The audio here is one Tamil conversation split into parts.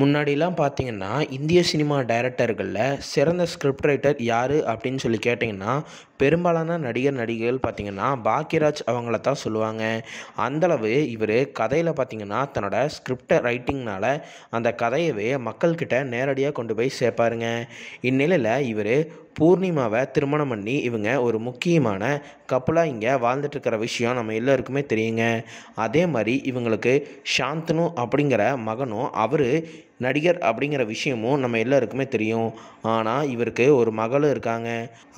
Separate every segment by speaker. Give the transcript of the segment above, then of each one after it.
Speaker 1: முன்னாடிலாம் பார்த்தீங்கன்னா இந்திய சினிமா டைரக்டர்களில் சிறந்த ஸ்கிரிப்ட் ரைட்டர் யார் அப்படின்னு சொல்லி கேட்டிங்கன்னா பெரும்பாலான நடிகர் நடிகைகள் பார்த்திங்கன்னா பாக்யராஜ் அவங்கள தான் சொல்லுவாங்க அந்தளவு இவர் கதையில் பார்த்திங்கன்னா தன்னோட ஸ்கிரிப்டை ரைட்டிங்னால் அந்த கதையவே மக்கள்கிட்ட நேரடியாக கொண்டு போய் சேர்ப்பாருங்க இந்நிலையில் இவர் பூர்ணிமாவை திருமணம் பண்ணி இவங்க ஒரு முக்கியமான கப்பலாக இங்கே வாழ்ந்துட்டுருக்கிற விஷயம் நம்ம எல்லாருக்குமே தெரியுங்க அதே மாதிரி இவங்களுக்கு சாந்தனு அப்படிங்கிற மகனும் அவர் நடிகர் அப்படிங்கிற விஷயமும் நம்ம எல்லாருக்குமே தெரியும் ஆனால் இவருக்கு ஒரு மகளும் இருக்காங்க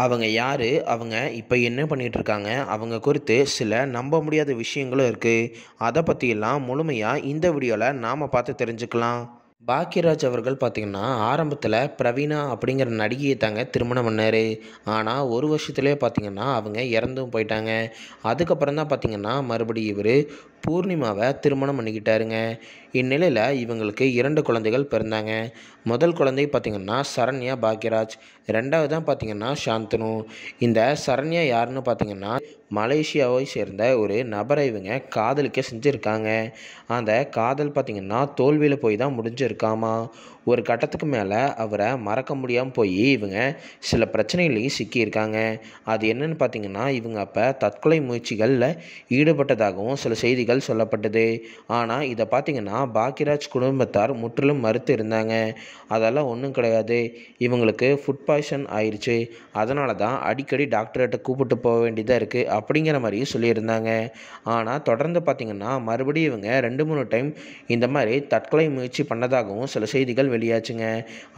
Speaker 1: அவங்க யார் அவங்க இப்போ என்ன பண்ணிகிட்ருக்காங்க அவங்க குறித்து சில நம்ப முடியாத விஷயங்களும் இருக்குது அதை பற்றியெல்லாம் முழுமையாக இந்த வீடியோவில் நாம் பார்த்து தெரிஞ்சுக்கலாம் பாக்யராஜ் அவர்கள் பார்த்திங்கன்னா ஆரம்பத்தில் பிரவீனா அப்படிங்கிற நடிகையை தாங்க திருமணம் பண்ணார் ஆனால் ஒரு வருஷத்துலேயே பார்த்திங்கன்னா அவங்க இறந்தும் போயிட்டாங்க அதுக்கப்புறம் தான் பார்த்திங்கன்னா மறுபடியும் இவர் பூர்ணிமாவை திருமணம் பண்ணிக்கிட்டாருங்க இந்நிலையில் இவங்களுக்கு இரண்டு குழந்தைகள் பிறந்தாங்க முதல் குழந்தை பார்த்திங்கன்னா சரண்யா பாக்யராஜ் ரெண்டாவது தான் பார்த்திங்கன்னா சாந்தனு இந்த சரண்யா யாருன்னு பார்த்திங்கன்னா மலேசியாவை சேர்ந்த ஒரு நபரை இவங்க காதலிக்க செஞ்சுருக்காங்க அந்த காதல் பார்த்திங்கன்னா தோல்வியில் போய் தான் முடிஞ்சிருக்காமா ஒரு கட்டத்துக்கு மேலே அவரை மறக்க முடியாமல் போய் இவங்க சில பிரச்சனைகளையும் சிக்கியிருக்காங்க அது என்னென்னு பார்த்தீங்கன்னா இவங்க அப்போ தற்கொலை முயற்சிகளில் ஈடுபட்டதாகவும் சில செய்திகள் சொல்லப்பட்டது ஆனால் இதை பார்த்தீங்கன்னா பாக்கியராஜ் குடும்பத்தார் முற்றிலும் மறுத்து இருந்தாங்க அதெல்லாம் ஒன்றும் கிடையாது இவங்களுக்கு ஃபுட் பாய்சன் ஆயிடுச்சு அதனால தான் அடிக்கடி டாக்டர்கிட்ட கூப்பிட்டு போக வேண்டியதாக இருக்குது அப்படிங்கிற மாதிரியும் சொல்லியிருந்தாங்க ஆனால் தொடர்ந்து பார்த்திங்கன்னா மறுபடியும் இவங்க ரெண்டு மூணு டைம் இந்த மாதிரி தற்கொலை முயற்சி பண்ணதாகவும் சில செய்திகள் வெளியாச்சுங்க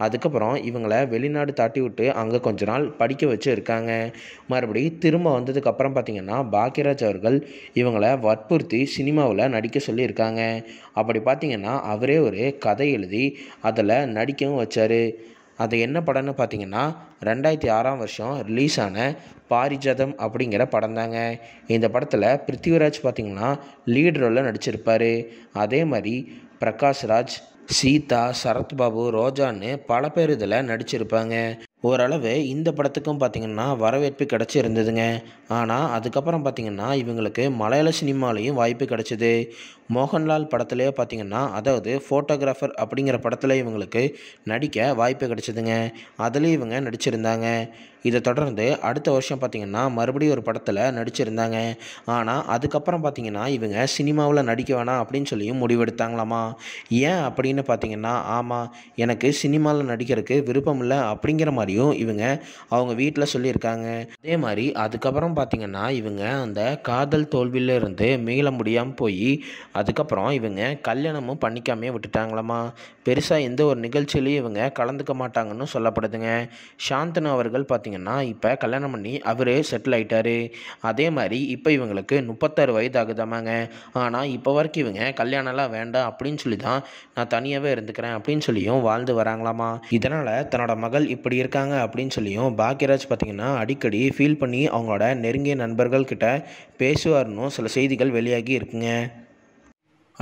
Speaker 1: அதுக்கப்புறம் இவங்களை வெளிநாடு தாட்டி விட்டு அங்கே கொஞ்ச நாள் படிக்க வச்சு இருக்காங்க மறுபடி திரும்ப வந்ததுக்கப்புறம் பார்த்தீங்கன்னா பாக்யராஜ் அவர்கள் இவங்களை வற்புறுத்தி சினிமாவில் நடிக்க சொல்லியிருக்காங்க அப்படி பார்த்தீங்கன்னா அவரே ஒரு கதை எழுதி அதில் நடிக்கவும் வச்சார் அது என்ன படம்னு பார்த்தீங்கன்னா ரெண்டாயிரத்தி ஆறாம் வருஷம் ரிலீஸ் ஆன பாரிஜாதம் அப்படிங்கிற படம் தாங்க இந்த படத்தில் பிருத்திவிராஜ் பார்த்திங்கன்னா லீட் ரோலில் நடிச்சிருப்பார் அதே மாதிரி பிரகாஷ்ராஜ் சீதா சரத்பாபு ரோஜான்னு பல பேர் இதில் நடிச்சிருப்பாங்க ஓரளவு இந்த படத்துக்கும் பார்த்திங்கன்னா வரவேற்பு கிடச்சிருந்ததுங்க ஆனால் அதுக்கப்புறம் பார்த்திங்கன்னா இவங்களுக்கு மலையாள சினிமாலேயும் வாய்ப்பு கிடச்சிது மோகன்லால் படத்துலேயே பார்த்திங்கன்னா அதாவது ஃபோட்டோகிராஃபர் அப்படிங்கிற படத்தில் இவங்களுக்கு நடிக்க வாய்ப்பு கிடச்சிதுங்க அதுலேயும் இவங்க நடிச்சிருந்தாங்க இதை தொடர்ந்து அடுத்த வருஷம் பார்த்திங்கன்னா மறுபடியும் ஒரு படத்தில் நடிச்சிருந்தாங்க ஆனால் அதுக்கப்புறம் பார்த்திங்கன்னா இவங்க சினிமாவில் நடிக்க வேணாம் அப்படின்னு சொல்லி முடிவெடுத்தாங்களாமா ஏன் அப்படின்னு பார்த்திங்கன்னா ஆமாம் எனக்கு சினிமாவில் நடிக்கிறதுக்கு விருப்பம் இல்லை அப்படிங்கிற மாதிரியும் இவங்க அவங்க வீட்டில் சொல்லியிருக்காங்க அதே மாதிரி அதுக்கப்புறம் பார்த்திங்கன்னா இவங்க அந்த காதல் தோல்வியிலிருந்து மீள முடியாமல் போய் அதுக்கப்புறம் இவங்க கல்யாணமும் பண்ணிக்காமே விட்டுட்டாங்களாமா பெருசாக எந்த ஒரு நிகழ்ச்சியிலையும் இவங்க கலந்துக்க மாட்டாங்கன்னு சொல்லப்படுதுங்க சாந்தனு அவர்கள் பார்த்திங்கன்னா பார்த்தீங்கன்னா இப்போ கல்யாணம் பண்ணி அவர் செட்டில் ஆகிட்டார் அதே மாதிரி இப்போ இவங்களுக்கு முப்பத்தாறு வயது ஆகுதாமாங்க ஆனால் இப்போ வரைக்கும் இவங்க கல்யாணம்லாம் வேண்டாம் அப்படின்னு சொல்லி தான் நான் தனியாகவே இருந்துக்கிறேன் அப்படின்னு சொல்லியும் வாழ்ந்து வராங்களாமா இதனால் தன்னோட மகள் இப்படி இருக்காங்க அப்படின்னு சொல்லியும் பாக்யராஜ் பார்த்தீங்கன்னா அடிக்கடி ஃபீல் பண்ணி அவங்களோட நெருங்கிய நண்பர்கள்கிட்ட பேசுவார்னும் சில செய்திகள் வெளியாகி இருக்குங்க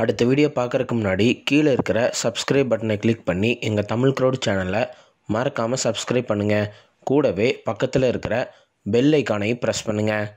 Speaker 1: அடுத்த வீடியோ பார்க்குறக்கு முன்னாடி கீழே இருக்கிற சப்ஸ்கிரைப் பட்டனை கிளிக் பண்ணி எங்கள் தமிழ் க்ரௌட் சேனலை மறக்காமல் சப்ஸ்கிரைப் பண்ணுங்கள் கூடவே பக்கத்தில் இருக்கிற பெல் ஐக்கானையும் ப்ரெஸ் பண்ணுங்கள்